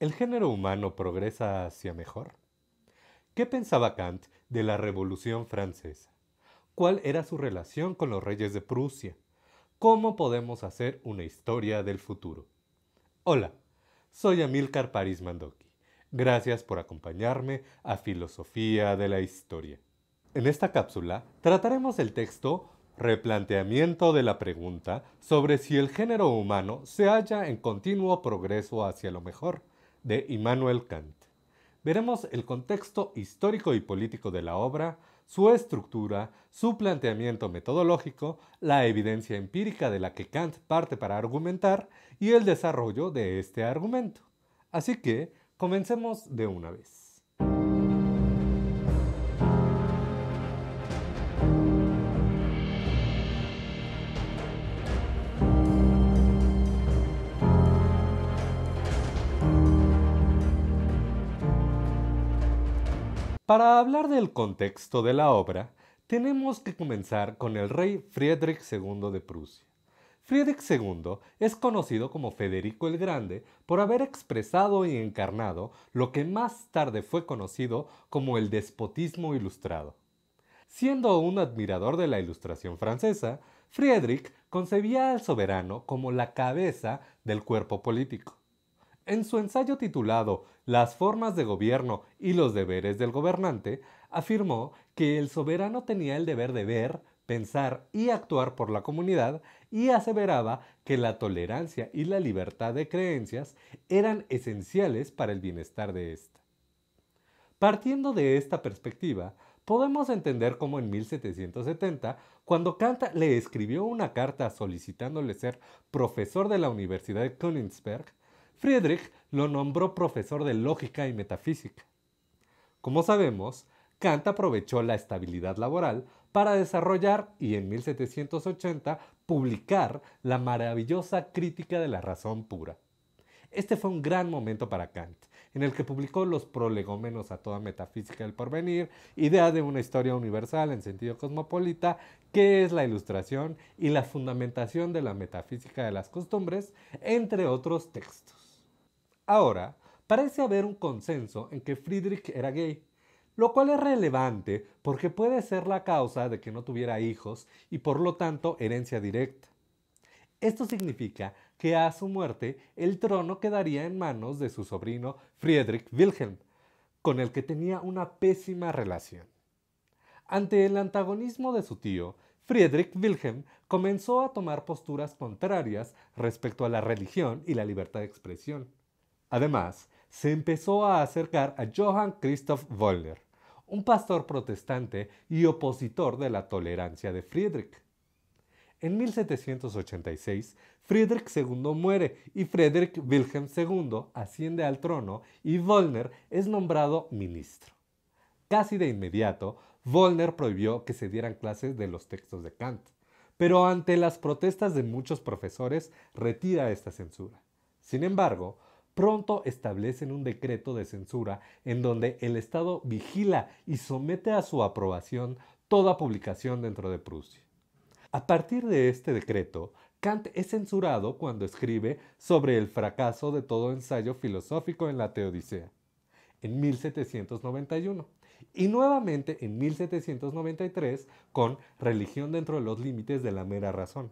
¿El género humano progresa hacia mejor? ¿Qué pensaba Kant de la Revolución Francesa? ¿Cuál era su relación con los reyes de Prusia? ¿Cómo podemos hacer una historia del futuro? Hola, soy Amilcar París Mandoki. Gracias por acompañarme a Filosofía de la Historia. En esta cápsula trataremos el texto Replanteamiento de la pregunta sobre si el género humano se halla en continuo progreso hacia lo mejor, de Immanuel Kant. Veremos el contexto histórico y político de la obra, su estructura, su planteamiento metodológico, la evidencia empírica de la que Kant parte para argumentar y el desarrollo de este argumento. Así que comencemos de una vez. Para hablar del contexto de la obra, tenemos que comenzar con el rey Friedrich II de Prusia. Friedrich II es conocido como Federico el Grande por haber expresado y encarnado lo que más tarde fue conocido como el despotismo ilustrado. Siendo un admirador de la ilustración francesa, Friedrich concebía al soberano como la cabeza del cuerpo político. En su ensayo titulado las formas de gobierno y los deberes del gobernante, afirmó que el soberano tenía el deber de ver, pensar y actuar por la comunidad y aseveraba que la tolerancia y la libertad de creencias eran esenciales para el bienestar de ésta. Partiendo de esta perspectiva, podemos entender cómo en 1770, cuando Kant le escribió una carta solicitándole ser profesor de la Universidad de Königsberg, Friedrich lo nombró profesor de lógica y metafísica. Como sabemos, Kant aprovechó la estabilidad laboral para desarrollar y en 1780 publicar la maravillosa Crítica de la Razón Pura. Este fue un gran momento para Kant, en el que publicó los prolegómenos a toda metafísica del porvenir, idea de una historia universal en sentido cosmopolita, que es la ilustración y la fundamentación de la metafísica de las costumbres, entre otros textos. Ahora, parece haber un consenso en que Friedrich era gay, lo cual es relevante porque puede ser la causa de que no tuviera hijos y por lo tanto herencia directa. Esto significa que a su muerte el trono quedaría en manos de su sobrino Friedrich Wilhelm, con el que tenía una pésima relación. Ante el antagonismo de su tío, Friedrich Wilhelm comenzó a tomar posturas contrarias respecto a la religión y la libertad de expresión. Además, se empezó a acercar a Johann Christoph Wollner, un pastor protestante y opositor de la tolerancia de Friedrich. En 1786, Friedrich II muere y Friedrich Wilhelm II asciende al trono y Wollner es nombrado ministro. Casi de inmediato, Wollner prohibió que se dieran clases de los textos de Kant, pero ante las protestas de muchos profesores retira esta censura. Sin embargo, pronto establecen un decreto de censura en donde el Estado vigila y somete a su aprobación toda publicación dentro de Prusia. A partir de este decreto, Kant es censurado cuando escribe sobre el fracaso de todo ensayo filosófico en la Teodicea, en 1791, y nuevamente en 1793 con Religión dentro de los límites de la mera razón.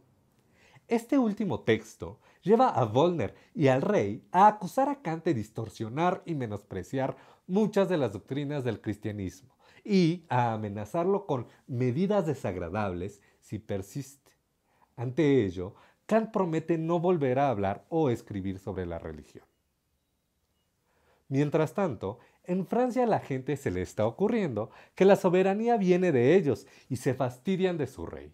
Este último texto lleva a Volner y al rey a acusar a Kant de distorsionar y menospreciar muchas de las doctrinas del cristianismo y a amenazarlo con medidas desagradables si persiste. Ante ello, Kant promete no volver a hablar o escribir sobre la religión. Mientras tanto, en Francia la gente se le está ocurriendo que la soberanía viene de ellos y se fastidian de su rey.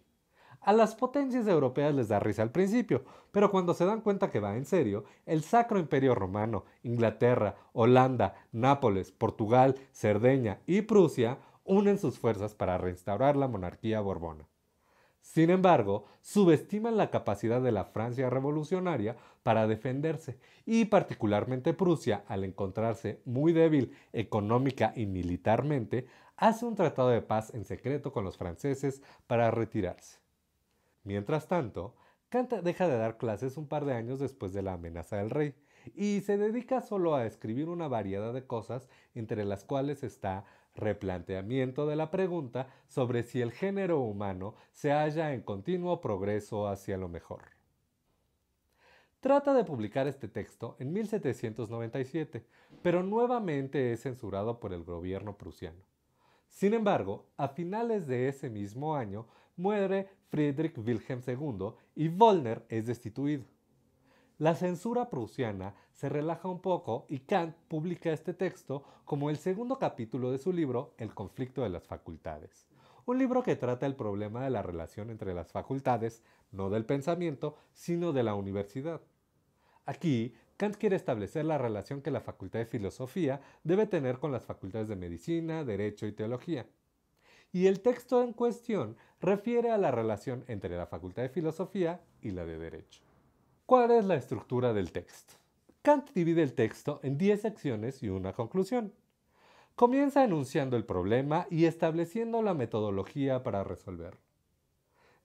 A las potencias europeas les da risa al principio, pero cuando se dan cuenta que va en serio, el Sacro Imperio Romano, Inglaterra, Holanda, Nápoles, Portugal, Cerdeña y Prusia unen sus fuerzas para reinstaurar la monarquía borbona. Sin embargo, subestiman la capacidad de la Francia revolucionaria para defenderse, y particularmente Prusia, al encontrarse muy débil económica y militarmente, hace un tratado de paz en secreto con los franceses para retirarse. Mientras tanto, Kant deja de dar clases un par de años después de la amenaza del rey y se dedica solo a escribir una variedad de cosas entre las cuales está replanteamiento de la pregunta sobre si el género humano se halla en continuo progreso hacia lo mejor. Trata de publicar este texto en 1797, pero nuevamente es censurado por el gobierno prusiano. Sin embargo, a finales de ese mismo año muere Friedrich Wilhelm II y Wollner es destituido. La censura prusiana se relaja un poco y Kant publica este texto como el segundo capítulo de su libro El conflicto de las facultades, un libro que trata el problema de la relación entre las facultades, no del pensamiento, sino de la universidad. Aquí, Kant quiere establecer la relación que la Facultad de Filosofía debe tener con las facultades de Medicina, Derecho y Teología y el texto en cuestión refiere a la relación entre la Facultad de Filosofía y la de Derecho. ¿Cuál es la estructura del texto? Kant divide el texto en 10 secciones y una conclusión. Comienza enunciando el problema y estableciendo la metodología para resolverlo.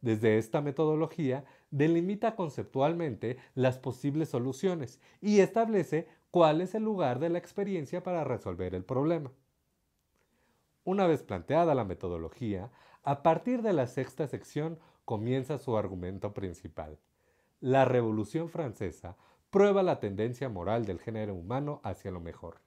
Desde esta metodología delimita conceptualmente las posibles soluciones y establece cuál es el lugar de la experiencia para resolver el problema. Una vez planteada la metodología, a partir de la sexta sección comienza su argumento principal. La Revolución Francesa prueba la tendencia moral del género humano hacia lo mejor.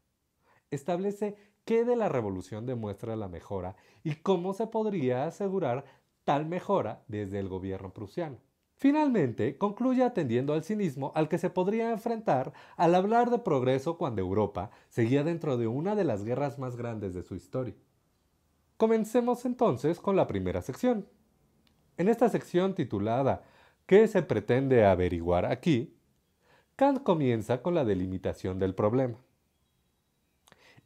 Establece qué de la revolución demuestra la mejora y cómo se podría asegurar tal mejora desde el gobierno prusiano. Finalmente, concluye atendiendo al cinismo al que se podría enfrentar al hablar de progreso cuando Europa seguía dentro de una de las guerras más grandes de su historia. Comencemos entonces con la primera sección. En esta sección titulada ¿Qué se pretende averiguar aquí? Kant comienza con la delimitación del problema.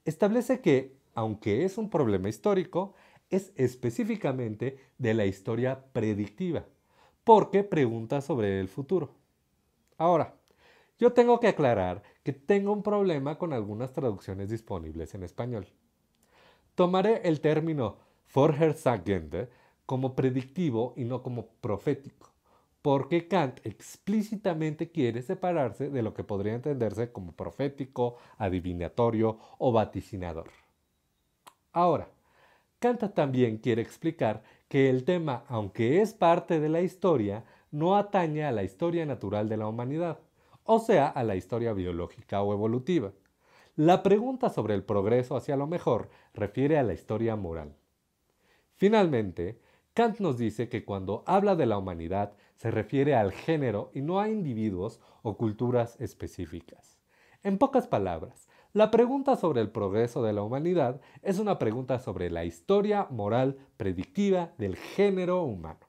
Establece que, aunque es un problema histórico, es específicamente de la historia predictiva, porque pregunta sobre el futuro. Ahora, yo tengo que aclarar que tengo un problema con algunas traducciones disponibles en español. Tomaré el término Vorhersagende como predictivo y no como profético, porque Kant explícitamente quiere separarse de lo que podría entenderse como profético, adivinatorio o vaticinador. Ahora, Kant también quiere explicar que el tema, aunque es parte de la historia, no atañe a la historia natural de la humanidad, o sea, a la historia biológica o evolutiva. La pregunta sobre el progreso hacia lo mejor refiere a la historia moral. Finalmente, Kant nos dice que cuando habla de la humanidad se refiere al género y no a individuos o culturas específicas. En pocas palabras, la pregunta sobre el progreso de la humanidad es una pregunta sobre la historia moral predictiva del género humano.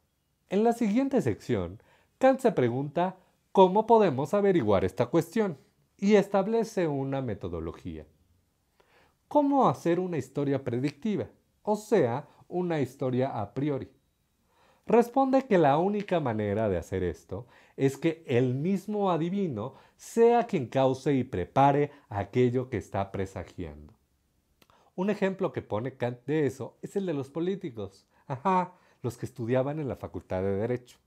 En la siguiente sección, Kant se pregunta cómo podemos averiguar esta cuestión y establece una metodología. ¿Cómo hacer una historia predictiva? O sea, una historia a priori. Responde que la única manera de hacer esto es que el mismo adivino sea quien cause y prepare aquello que está presagiando. Un ejemplo que pone Kant de eso es el de los políticos, ajá, los que estudiaban en la Facultad de Derecho.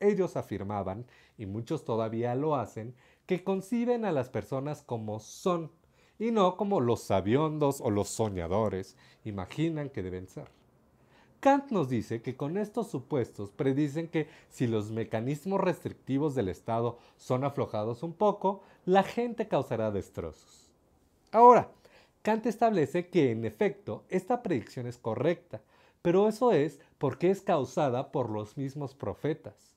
Ellos afirmaban, y muchos todavía lo hacen, que conciben a las personas como son y no como los sabiondos o los soñadores imaginan que deben ser. Kant nos dice que con estos supuestos predicen que si los mecanismos restrictivos del Estado son aflojados un poco, la gente causará destrozos. Ahora, Kant establece que en efecto esta predicción es correcta, pero eso es porque es causada por los mismos profetas.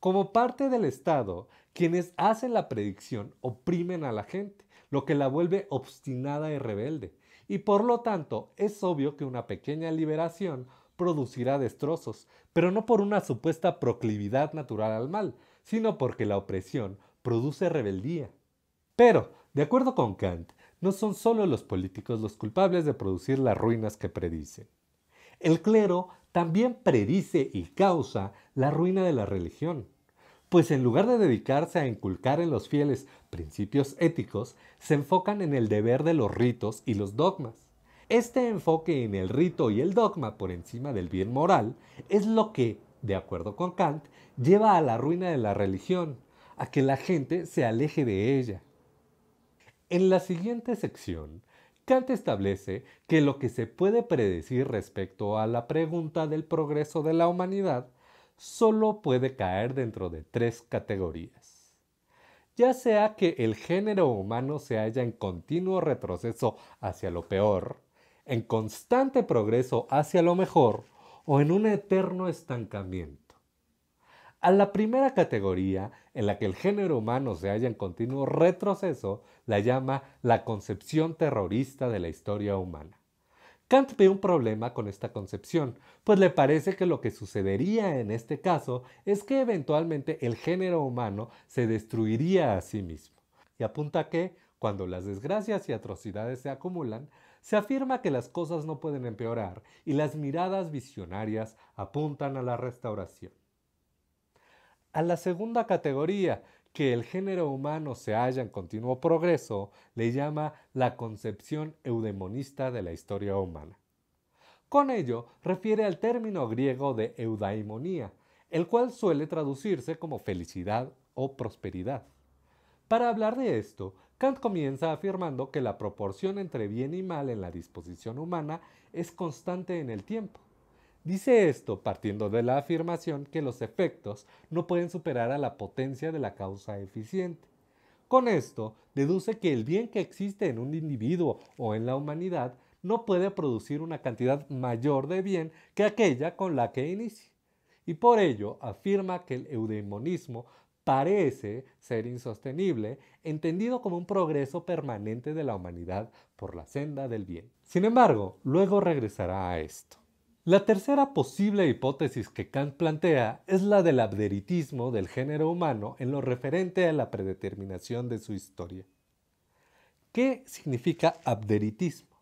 Como parte del Estado, quienes hacen la predicción oprimen a la gente, lo que la vuelve obstinada y rebelde. Y por lo tanto, es obvio que una pequeña liberación producirá destrozos, pero no por una supuesta proclividad natural al mal, sino porque la opresión produce rebeldía. Pero, de acuerdo con Kant, no son solo los políticos los culpables de producir las ruinas que predicen. El clero también predice y causa la ruina de la religión, pues en lugar de dedicarse a inculcar en los fieles principios éticos, se enfocan en el deber de los ritos y los dogmas. Este enfoque en el rito y el dogma por encima del bien moral es lo que, de acuerdo con Kant, lleva a la ruina de la religión, a que la gente se aleje de ella. En la siguiente sección Kant establece que lo que se puede predecir respecto a la pregunta del progreso de la humanidad solo puede caer dentro de tres categorías. Ya sea que el género humano se halla en continuo retroceso hacia lo peor, en constante progreso hacia lo mejor o en un eterno estancamiento. A la primera categoría, en la que el género humano se halla en continuo retroceso, la llama la concepción terrorista de la historia humana. Kant ve un problema con esta concepción, pues le parece que lo que sucedería en este caso es que eventualmente el género humano se destruiría a sí mismo. Y apunta que, cuando las desgracias y atrocidades se acumulan, se afirma que las cosas no pueden empeorar y las miradas visionarias apuntan a la restauración. A la segunda categoría, que el género humano se halla en continuo progreso le llama la concepción eudemonista de la historia humana. Con ello, refiere al término griego de eudaimonía, el cual suele traducirse como felicidad o prosperidad. Para hablar de esto, Kant comienza afirmando que la proporción entre bien y mal en la disposición humana es constante en el tiempo Dice esto partiendo de la afirmación que los efectos no pueden superar a la potencia de la causa eficiente. Con esto, deduce que el bien que existe en un individuo o en la humanidad no puede producir una cantidad mayor de bien que aquella con la que inicia. Y por ello afirma que el eudemonismo parece ser insostenible, entendido como un progreso permanente de la humanidad por la senda del bien. Sin embargo, luego regresará a esto. La tercera posible hipótesis que Kant plantea es la del abderitismo del género humano en lo referente a la predeterminación de su historia. ¿Qué significa abderitismo?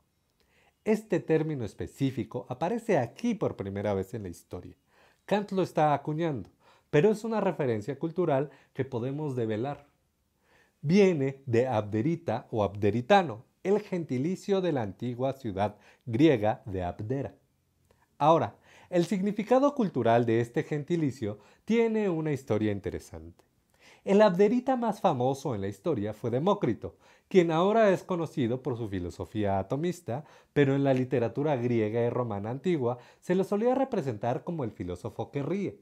Este término específico aparece aquí por primera vez en la historia. Kant lo está acuñando, pero es una referencia cultural que podemos develar. Viene de abderita o abderitano, el gentilicio de la antigua ciudad griega de Abdera Ahora, el significado cultural de este gentilicio tiene una historia interesante. El abderita más famoso en la historia fue Demócrito, quien ahora es conocido por su filosofía atomista, pero en la literatura griega y romana antigua se lo solía representar como el filósofo que ríe.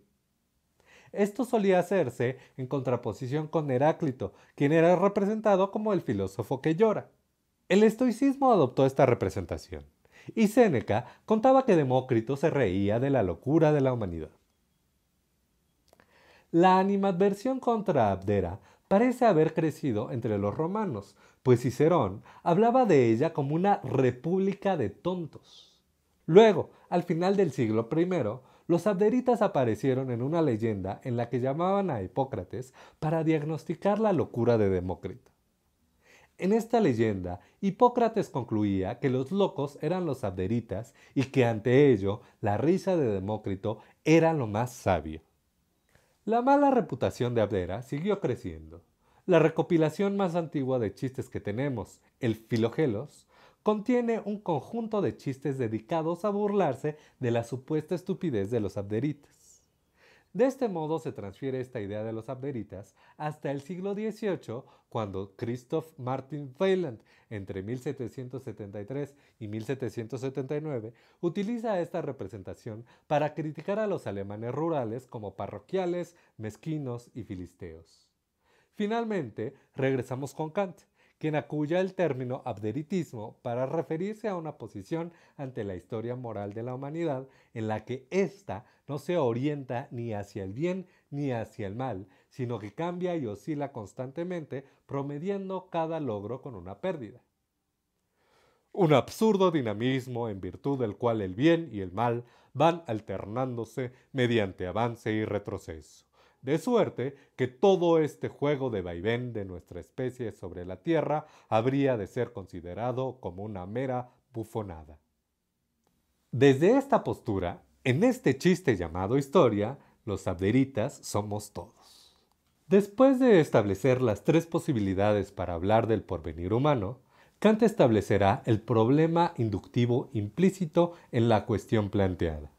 Esto solía hacerse en contraposición con Heráclito, quien era representado como el filósofo que llora. El estoicismo adoptó esta representación y Séneca contaba que Demócrito se reía de la locura de la humanidad. La animadversión contra Abdera parece haber crecido entre los romanos, pues Cicerón hablaba de ella como una república de tontos. Luego, al final del siglo I, los abderitas aparecieron en una leyenda en la que llamaban a Hipócrates para diagnosticar la locura de Demócrito. En esta leyenda, Hipócrates concluía que los locos eran los abderitas y que ante ello la risa de Demócrito era lo más sabio. La mala reputación de Abdera siguió creciendo. La recopilación más antigua de chistes que tenemos, el Filogelos, contiene un conjunto de chistes dedicados a burlarse de la supuesta estupidez de los abderitas. De este modo se transfiere esta idea de los abderitas hasta el siglo XVIII, cuando Christoph Martin Weyland, entre 1773 y 1779, utiliza esta representación para criticar a los alemanes rurales como parroquiales, mezquinos y filisteos. Finalmente, regresamos con Kant, quien acuya el término abderitismo para referirse a una posición ante la historia moral de la humanidad en la que ésta no se orienta ni hacia el bien ni hacia el mal, sino que cambia y oscila constantemente, promediendo cada logro con una pérdida. Un absurdo dinamismo en virtud del cual el bien y el mal van alternándose mediante avance y retroceso de suerte que todo este juego de vaivén de nuestra especie sobre la Tierra habría de ser considerado como una mera bufonada. Desde esta postura, en este chiste llamado historia, los abderitas somos todos. Después de establecer las tres posibilidades para hablar del porvenir humano, Kant establecerá el problema inductivo implícito en la cuestión planteada.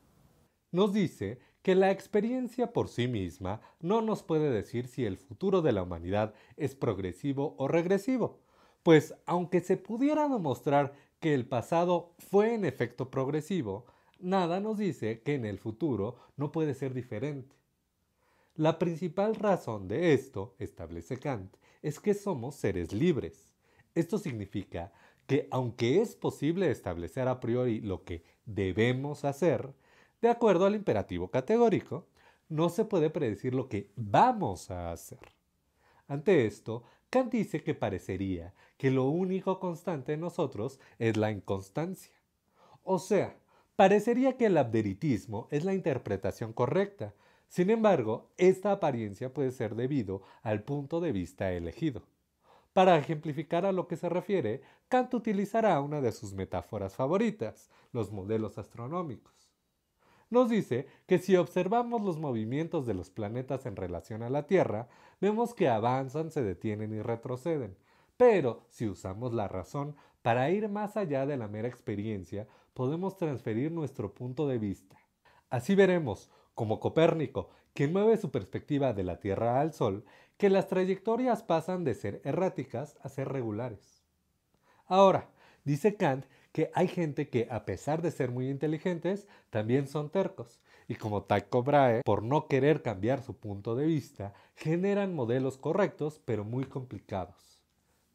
Nos dice que la experiencia por sí misma no nos puede decir si el futuro de la humanidad es progresivo o regresivo, pues aunque se pudiera demostrar que el pasado fue en efecto progresivo, nada nos dice que en el futuro no puede ser diferente. La principal razón de esto, establece Kant, es que somos seres libres. Esto significa que aunque es posible establecer a priori lo que debemos hacer, de acuerdo al imperativo categórico, no se puede predecir lo que vamos a hacer. Ante esto, Kant dice que parecería que lo único constante en nosotros es la inconstancia. O sea, parecería que el abderitismo es la interpretación correcta. Sin embargo, esta apariencia puede ser debido al punto de vista elegido. Para ejemplificar a lo que se refiere, Kant utilizará una de sus metáforas favoritas, los modelos astronómicos nos dice que si observamos los movimientos de los planetas en relación a la Tierra, vemos que avanzan, se detienen y retroceden. Pero si usamos la razón para ir más allá de la mera experiencia, podemos transferir nuestro punto de vista. Así veremos, como Copérnico, que mueve su perspectiva de la Tierra al Sol, que las trayectorias pasan de ser erráticas a ser regulares. Ahora, dice Kant que hay gente que a pesar de ser muy inteligentes, también son tercos. Y como Tycho Brahe, por no querer cambiar su punto de vista, generan modelos correctos pero muy complicados.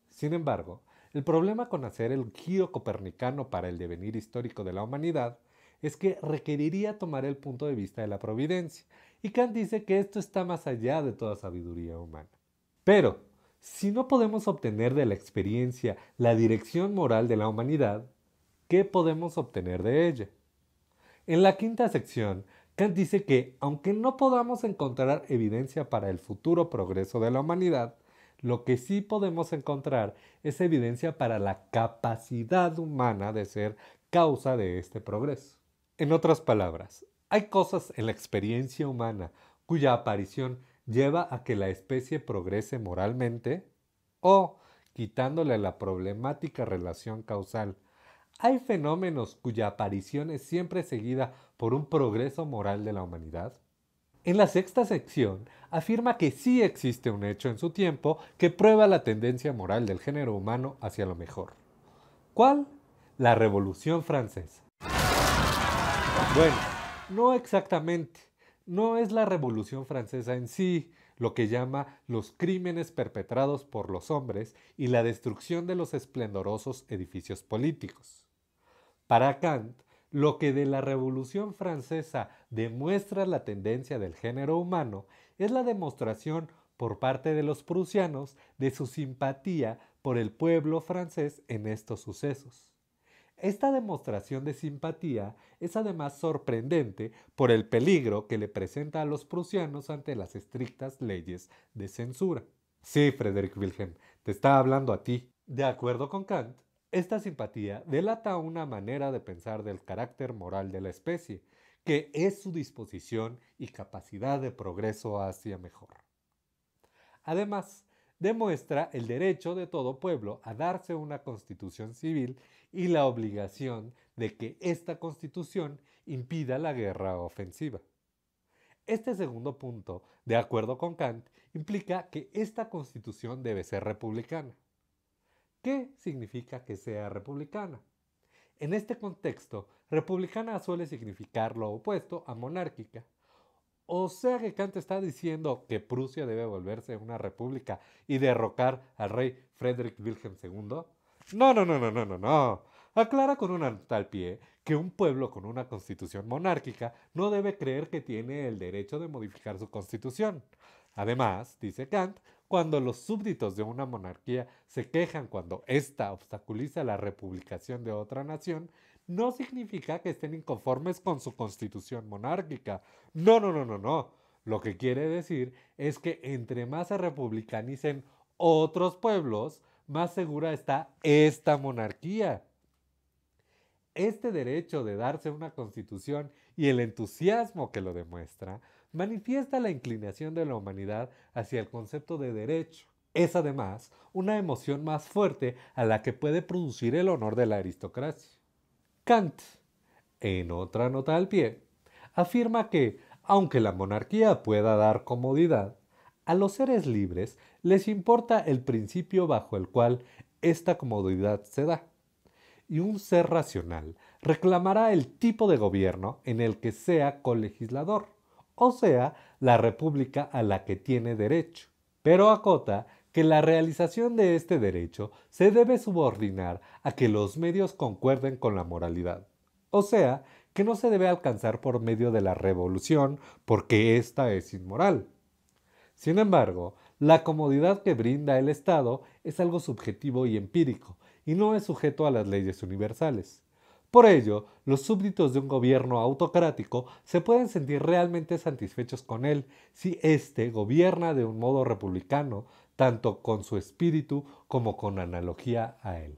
Sin embargo, el problema con hacer el giro copernicano para el devenir histórico de la humanidad es que requeriría tomar el punto de vista de la providencia, y Kant dice que esto está más allá de toda sabiduría humana. Pero, si no podemos obtener de la experiencia la dirección moral de la humanidad, qué podemos obtener de ella. En la quinta sección, Kant dice que, aunque no podamos encontrar evidencia para el futuro progreso de la humanidad, lo que sí podemos encontrar es evidencia para la capacidad humana de ser causa de este progreso. En otras palabras, hay cosas en la experiencia humana cuya aparición lleva a que la especie progrese moralmente o, quitándole la problemática relación causal hay fenómenos cuya aparición es siempre seguida por un progreso moral de la humanidad. En la sexta sección afirma que sí existe un hecho en su tiempo que prueba la tendencia moral del género humano hacia lo mejor. ¿Cuál? La Revolución Francesa. Bueno, no exactamente. No es la Revolución Francesa en sí lo que llama los crímenes perpetrados por los hombres y la destrucción de los esplendorosos edificios políticos. Para Kant, lo que de la Revolución Francesa demuestra la tendencia del género humano es la demostración por parte de los prusianos de su simpatía por el pueblo francés en estos sucesos. Esta demostración de simpatía es además sorprendente por el peligro que le presenta a los prusianos ante las estrictas leyes de censura. Sí, Frederick Wilhelm, te está hablando a ti. De acuerdo con Kant, esta simpatía delata una manera de pensar del carácter moral de la especie, que es su disposición y capacidad de progreso hacia mejor. Además, demuestra el derecho de todo pueblo a darse una constitución civil y la obligación de que esta constitución impida la guerra ofensiva. Este segundo punto, de acuerdo con Kant, implica que esta constitución debe ser republicana. ¿Qué significa que sea republicana? En este contexto, republicana suele significar lo opuesto a monárquica. O sea que Kant está diciendo que Prusia debe volverse una república y derrocar al rey Frederick Wilhelm II. No, no, no, no, no, no, no. Aclara con un tal pie que un pueblo con una constitución monárquica no debe creer que tiene el derecho de modificar su constitución. Además, dice Kant, cuando los súbditos de una monarquía se quejan cuando ésta obstaculiza la republicación de otra nación, no significa que estén inconformes con su constitución monárquica. No, no, no, no, no. Lo que quiere decir es que entre más se republicanicen otros pueblos, más segura está esta monarquía. Este derecho de darse una constitución y el entusiasmo que lo demuestra manifiesta la inclinación de la humanidad hacia el concepto de derecho. Es además una emoción más fuerte a la que puede producir el honor de la aristocracia. Kant, en otra nota al pie, afirma que, aunque la monarquía pueda dar comodidad, a los seres libres les importa el principio bajo el cual esta comodidad se da. Y un ser racional reclamará el tipo de gobierno en el que sea colegislador o sea, la república a la que tiene derecho. Pero acota que la realización de este derecho se debe subordinar a que los medios concuerden con la moralidad. O sea, que no se debe alcanzar por medio de la revolución porque ésta es inmoral. Sin embargo, la comodidad que brinda el Estado es algo subjetivo y empírico, y no es sujeto a las leyes universales. Por ello, los súbditos de un gobierno autocrático se pueden sentir realmente satisfechos con él si éste gobierna de un modo republicano, tanto con su espíritu como con analogía a él.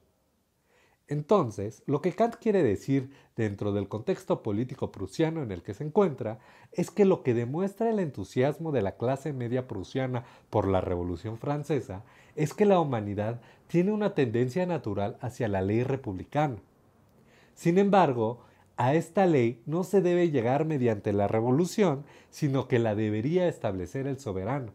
Entonces, lo que Kant quiere decir dentro del contexto político prusiano en el que se encuentra es que lo que demuestra el entusiasmo de la clase media prusiana por la Revolución Francesa es que la humanidad tiene una tendencia natural hacia la ley republicana sin embargo, a esta ley no se debe llegar mediante la revolución, sino que la debería establecer el soberano.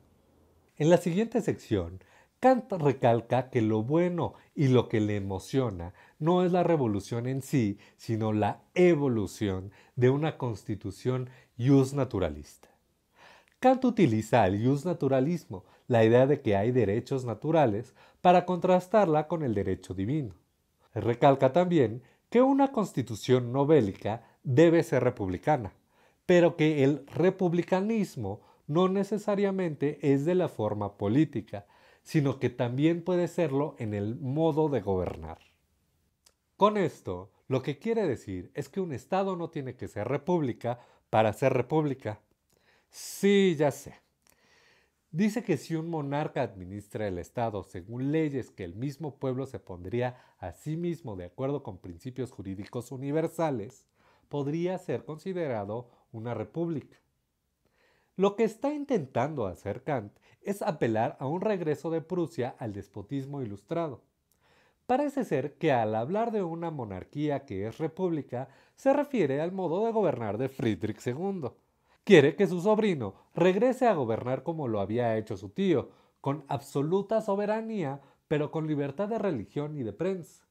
En la siguiente sección, Kant recalca que lo bueno y lo que le emociona no es la revolución en sí, sino la evolución de una constitución ius naturalista. Kant utiliza el ius naturalismo, la idea de que hay derechos naturales, para contrastarla con el derecho divino. Recalca también que una constitución no debe ser republicana, pero que el republicanismo no necesariamente es de la forma política, sino que también puede serlo en el modo de gobernar. Con esto, lo que quiere decir es que un Estado no tiene que ser república para ser república. Sí, ya sé. Dice que si un monarca administra el Estado según leyes que el mismo pueblo se pondría a sí mismo de acuerdo con principios jurídicos universales, podría ser considerado una república. Lo que está intentando hacer Kant es apelar a un regreso de Prusia al despotismo ilustrado. Parece ser que al hablar de una monarquía que es república, se refiere al modo de gobernar de Friedrich II Quiere que su sobrino regrese a gobernar como lo había hecho su tío, con absoluta soberanía, pero con libertad de religión y de prensa.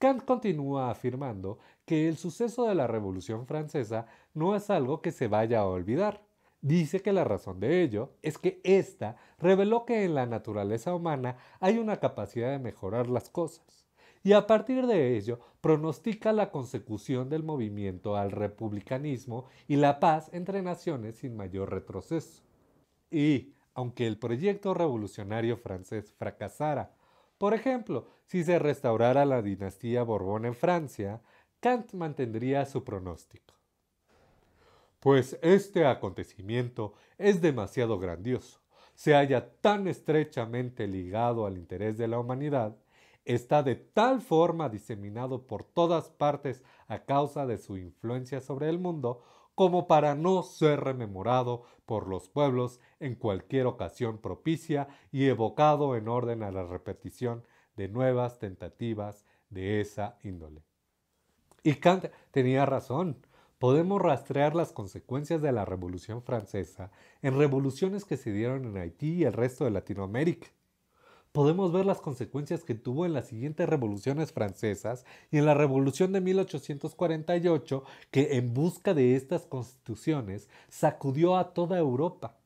Kant continúa afirmando que el suceso de la Revolución Francesa no es algo que se vaya a olvidar. Dice que la razón de ello es que ésta reveló que en la naturaleza humana hay una capacidad de mejorar las cosas y a partir de ello pronostica la consecución del movimiento al republicanismo y la paz entre naciones sin mayor retroceso. Y, aunque el proyecto revolucionario francés fracasara, por ejemplo, si se restaurara la dinastía Borbón en Francia, Kant mantendría su pronóstico. Pues este acontecimiento es demasiado grandioso, se halla tan estrechamente ligado al interés de la humanidad está de tal forma diseminado por todas partes a causa de su influencia sobre el mundo como para no ser rememorado por los pueblos en cualquier ocasión propicia y evocado en orden a la repetición de nuevas tentativas de esa índole. Y Kant tenía razón. Podemos rastrear las consecuencias de la Revolución Francesa en revoluciones que se dieron en Haití y el resto de Latinoamérica podemos ver las consecuencias que tuvo en las siguientes revoluciones francesas y en la Revolución de 1848, que en busca de estas constituciones sacudió a toda Europa.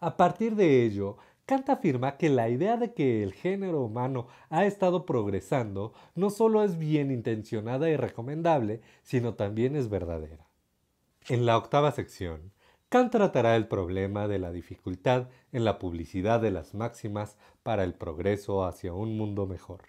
A partir de ello, Kant afirma que la idea de que el género humano ha estado progresando no solo es bien intencionada y recomendable, sino también es verdadera. En la octava sección, Kant tratará el problema de la dificultad en la publicidad de las máximas para el progreso hacia un mundo mejor.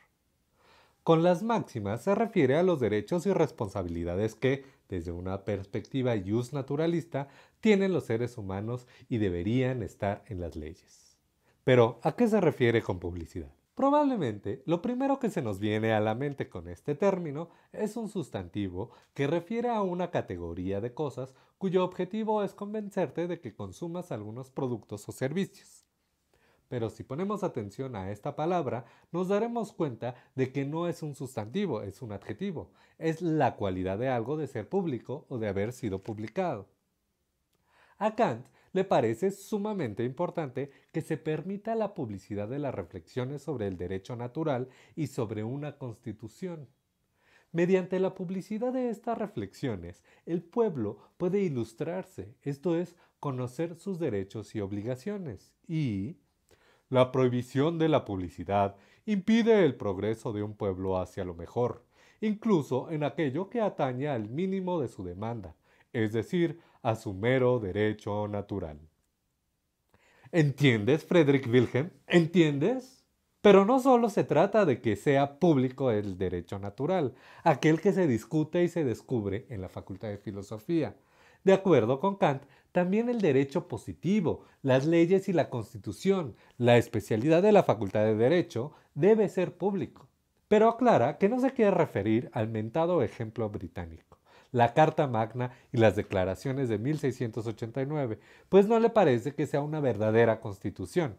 Con las máximas se refiere a los derechos y responsabilidades que, desde una perspectiva just naturalista, tienen los seres humanos y deberían estar en las leyes. Pero, ¿a qué se refiere con publicidad? Probablemente lo primero que se nos viene a la mente con este término es un sustantivo que refiere a una categoría de cosas cuyo objetivo es convencerte de que consumas algunos productos o servicios. Pero si ponemos atención a esta palabra, nos daremos cuenta de que no es un sustantivo, es un adjetivo, es la cualidad de algo de ser público o de haber sido publicado. A Kant le parece sumamente importante que se permita la publicidad de las reflexiones sobre el derecho natural y sobre una constitución. Mediante la publicidad de estas reflexiones, el pueblo puede ilustrarse, esto es, conocer sus derechos y obligaciones. Y la prohibición de la publicidad impide el progreso de un pueblo hacia lo mejor, incluso en aquello que atañe al mínimo de su demanda, es decir, a su mero derecho natural. ¿Entiendes, Frederick Wilhelm? ¿Entiendes? Pero no solo se trata de que sea público el derecho natural, aquel que se discute y se descubre en la Facultad de Filosofía. De acuerdo con Kant, también el derecho positivo, las leyes y la constitución, la especialidad de la Facultad de Derecho, debe ser público. Pero aclara que no se quiere referir al mentado ejemplo británico la Carta Magna y las declaraciones de 1689, pues no le parece que sea una verdadera constitución.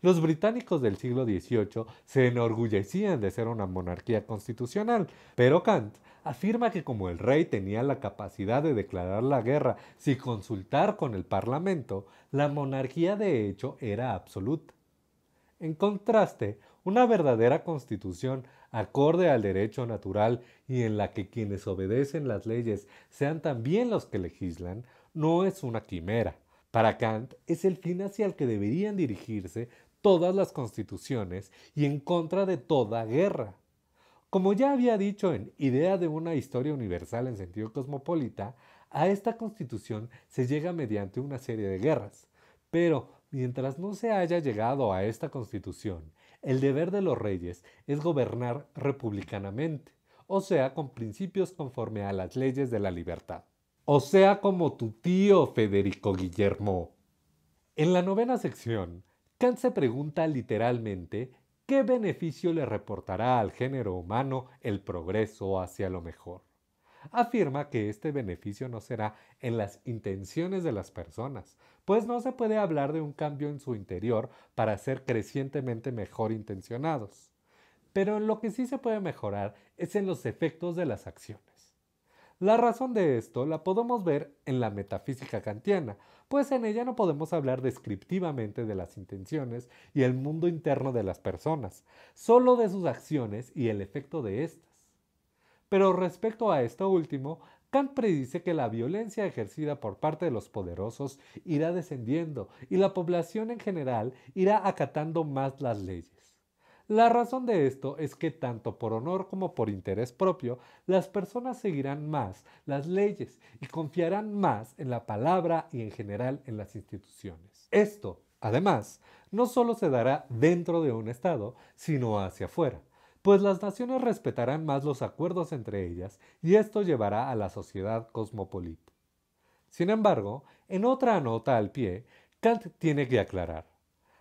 Los británicos del siglo XVIII se enorgullecían de ser una monarquía constitucional, pero Kant afirma que como el rey tenía la capacidad de declarar la guerra sin consultar con el Parlamento, la monarquía de hecho era absoluta. En contraste, una verdadera constitución acorde al derecho natural y en la que quienes obedecen las leyes sean también los que legislan, no es una quimera. Para Kant es el fin hacia el que deberían dirigirse todas las constituciones y en contra de toda guerra. Como ya había dicho en Idea de una historia universal en sentido cosmopolita, a esta constitución se llega mediante una serie de guerras. Pero mientras no se haya llegado a esta constitución el deber de los reyes es gobernar republicanamente, o sea, con principios conforme a las leyes de la libertad. O sea, como tu tío Federico Guillermo. En la novena sección, Kant se pregunta literalmente qué beneficio le reportará al género humano el progreso hacia lo mejor afirma que este beneficio no será en las intenciones de las personas, pues no se puede hablar de un cambio en su interior para ser crecientemente mejor intencionados. Pero en lo que sí se puede mejorar es en los efectos de las acciones. La razón de esto la podemos ver en la metafísica kantiana, pues en ella no podemos hablar descriptivamente de las intenciones y el mundo interno de las personas, solo de sus acciones y el efecto de éstas. Pero respecto a esto último, Kant predice que la violencia ejercida por parte de los poderosos irá descendiendo y la población en general irá acatando más las leyes. La razón de esto es que tanto por honor como por interés propio, las personas seguirán más las leyes y confiarán más en la palabra y en general en las instituciones. Esto, además, no solo se dará dentro de un Estado, sino hacia afuera pues las naciones respetarán más los acuerdos entre ellas y esto llevará a la sociedad cosmopolita. Sin embargo, en otra nota al pie, Kant tiene que aclarar.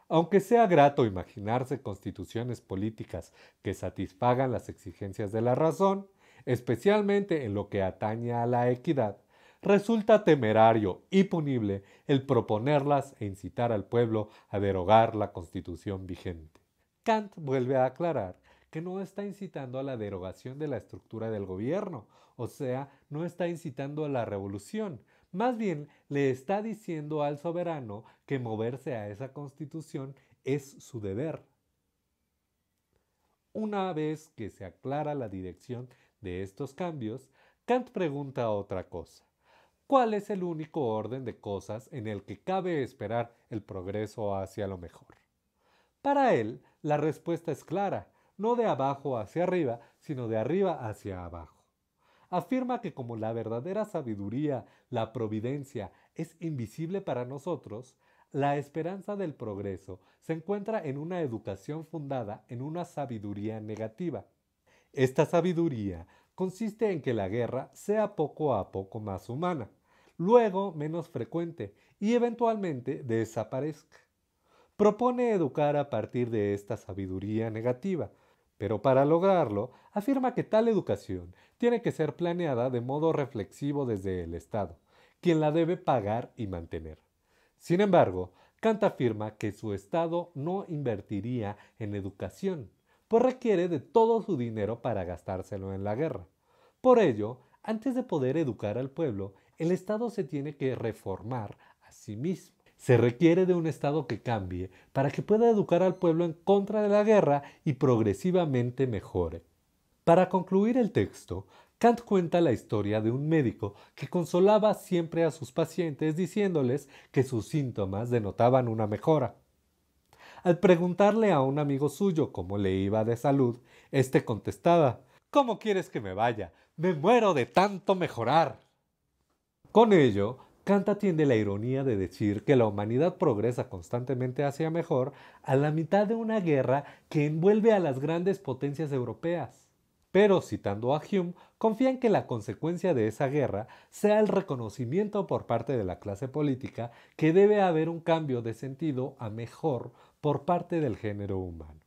Aunque sea grato imaginarse constituciones políticas que satisfagan las exigencias de la razón, especialmente en lo que atañe a la equidad, resulta temerario y punible el proponerlas e incitar al pueblo a derogar la constitución vigente. Kant vuelve a aclarar que no está incitando a la derogación de la estructura del gobierno, o sea, no está incitando a la revolución, más bien le está diciendo al soberano que moverse a esa constitución es su deber. Una vez que se aclara la dirección de estos cambios, Kant pregunta otra cosa. ¿Cuál es el único orden de cosas en el que cabe esperar el progreso hacia lo mejor? Para él, la respuesta es clara no de abajo hacia arriba, sino de arriba hacia abajo. Afirma que como la verdadera sabiduría, la providencia, es invisible para nosotros, la esperanza del progreso se encuentra en una educación fundada en una sabiduría negativa. Esta sabiduría consiste en que la guerra sea poco a poco más humana, luego menos frecuente y eventualmente desaparezca. Propone educar a partir de esta sabiduría negativa, pero para lograrlo, afirma que tal educación tiene que ser planeada de modo reflexivo desde el Estado, quien la debe pagar y mantener. Sin embargo, Kant afirma que su Estado no invertiría en educación, pues requiere de todo su dinero para gastárselo en la guerra. Por ello, antes de poder educar al pueblo, el Estado se tiene que reformar a sí mismo. Se requiere de un Estado que cambie para que pueda educar al pueblo en contra de la guerra y progresivamente mejore. Para concluir el texto, Kant cuenta la historia de un médico que consolaba siempre a sus pacientes diciéndoles que sus síntomas denotaban una mejora. Al preguntarle a un amigo suyo cómo le iba de salud, éste contestaba ¿Cómo quieres que me vaya? Me muero de tanto mejorar. Con ello, Kant atiende la ironía de decir que la humanidad progresa constantemente hacia mejor a la mitad de una guerra que envuelve a las grandes potencias europeas. Pero, citando a Hume, confían que la consecuencia de esa guerra sea el reconocimiento por parte de la clase política que debe haber un cambio de sentido a mejor por parte del género humano.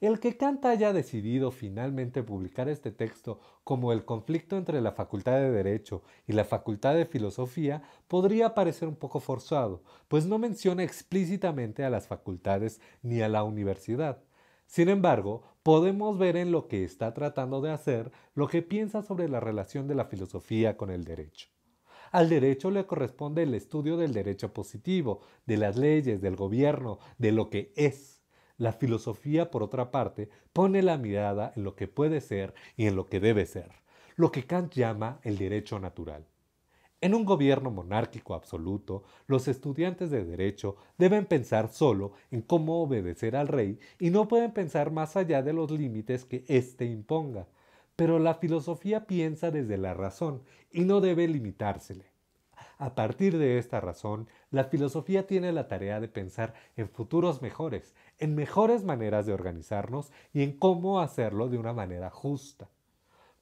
El que Kant haya decidido finalmente publicar este texto como el conflicto entre la Facultad de Derecho y la Facultad de Filosofía podría parecer un poco forzado, pues no menciona explícitamente a las facultades ni a la universidad. Sin embargo, podemos ver en lo que está tratando de hacer lo que piensa sobre la relación de la filosofía con el derecho. Al derecho le corresponde el estudio del derecho positivo, de las leyes, del gobierno, de lo que es la filosofía, por otra parte, pone la mirada en lo que puede ser y en lo que debe ser, lo que Kant llama el derecho natural. En un gobierno monárquico absoluto, los estudiantes de derecho deben pensar solo en cómo obedecer al rey y no pueden pensar más allá de los límites que éste imponga. Pero la filosofía piensa desde la razón y no debe limitársele. A partir de esta razón, la filosofía tiene la tarea de pensar en futuros mejores, en mejores maneras de organizarnos y en cómo hacerlo de una manera justa.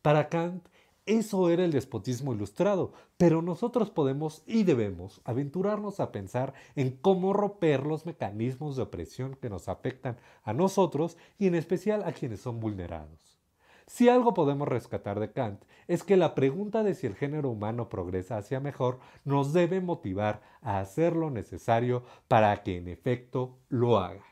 Para Kant, eso era el despotismo ilustrado, pero nosotros podemos y debemos aventurarnos a pensar en cómo romper los mecanismos de opresión que nos afectan a nosotros y en especial a quienes son vulnerados. Si algo podemos rescatar de Kant es que la pregunta de si el género humano progresa hacia mejor nos debe motivar a hacer lo necesario para que en efecto lo haga.